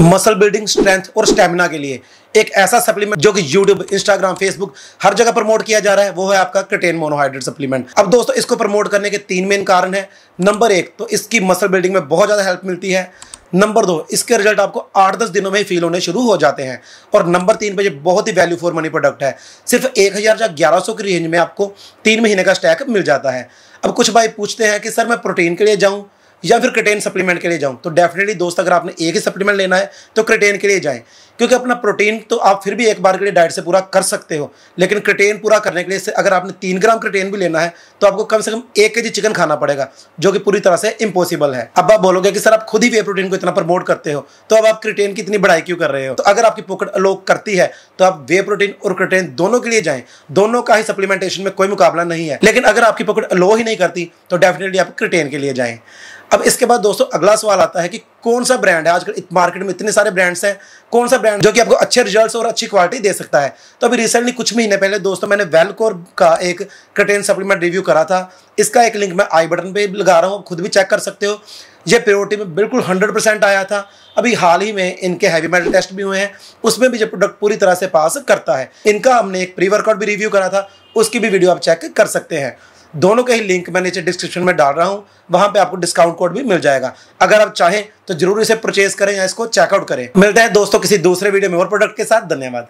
muscle building strength और stamina के लिए एक ऐसा सप्लीमेंट जो कि यूट्यूब इंस्टाग्राम फेसबुक हर जगह प्रमोट किया जा रहा है वो है आपका क्रिटेन मोनोहाइड्रेट सप्लीमेंट अब दोस्तों इसको प्रमोट करने के तीन मेन कारण है नंबर एक तो इसकी मसल बिल्डिंग में बहुत ज़्यादा हेल्प मिलती है नंबर दो इसके रिजल्ट आपको आठ दस दिनों में ही फील होने शुरू हो जाते हैं और नंबर तीन पे ये बहुत ही वैल्यू फॉर मनी प्रोडक्ट है सिर्फ एक हज़ार या ग्यारह सौ की रेंज में आपको तीन महीने का स्टैक मिल जाता है अब कुछ भाई पूछते हैं कि सर मैं प्रोटीन के लिए जाऊँ या फिर क्रिटेन सप्लीमेंट के लिए जाऊँ तो डेफिनेटली दोस्त अगर आपने एक ही सप्लीमेंट लेना है तो क्रिटेन के लिए जाएँ क्योंकि अपना प्रोटीन तो आप फिर भी एक बार के लिए डाइट से पूरा कर सकते हो लेकिन क्रिटेन पूरा करने के लिए से अगर आपने तीन ग्राम क्रिटेन भी लेना है तो आपको कम से कम एक के जी चिकन खाना पड़ेगा जो कि पूरी तरह से इम्पॉसिबल है अब आप बोलोगे कि सर आप खुद ही वे प्रोटीन को इतना प्रमोट करते हो तो अब आप क्रिटेन की इतनी बढ़ाई क्यों कर रहे हो तो अगर आपकी पॉकेट अलो करती है तो आप वे प्रोटीन और क्रिटेन दोनों के लिए जाएं दोनों का ही सप्लीमेंटेशन में कोई मुकाबला नहीं है लेकिन अगर आपकी पॉकेट अलो ही नहीं करती तो डेफिनेटली आप क्रिटेन के लिए जाएं अब इसके बाद दोस्तों अगला सवाल आता है कि कौन सा ब्रांड है आजकल मार्केट में इतने सारे ब्रांड्स हैं कौन सा ब्रांड जो कि आपको अच्छे रिजल्ट्स और अच्छी क्वालिटी दे सकता है तो अभी रिसेंटली कुछ महीने पहले दोस्तों मैंने वेलकोर का एक क्रटेन सप्लीमेंट रिव्यू करा था इसका एक लिंक मैं आई बटन पे लगा रहा हूँ खुद भी चेक कर सकते हो ये प्योरिटी में बिल्कुल हंड्रेड परसेंट आया था अभी हाल ही में इनके हैवी मेटल टेस्ट भी हुए हैं उसमें भी ये प्रोडक्ट पूरी तरह से पास करता है इनका हमने एक प्री वर्कआउट भी रिव्यू करा था उसकी भी वीडियो आप चेक कर सकते हैं दोनों के ही लिंक मैं नीचे डिस्क्रिप्शन में डाल रहा हूँ वहाँ पे आपको डिस्काउंट कोड भी मिल जाएगा अगर आप चाहें तो जरूर इसे परचेज करें या इसको चेकआउट करें मिलते हैं दोस्तों किसी दूसरे वीडियो में और प्रोडक्ट के साथ धन्यवाद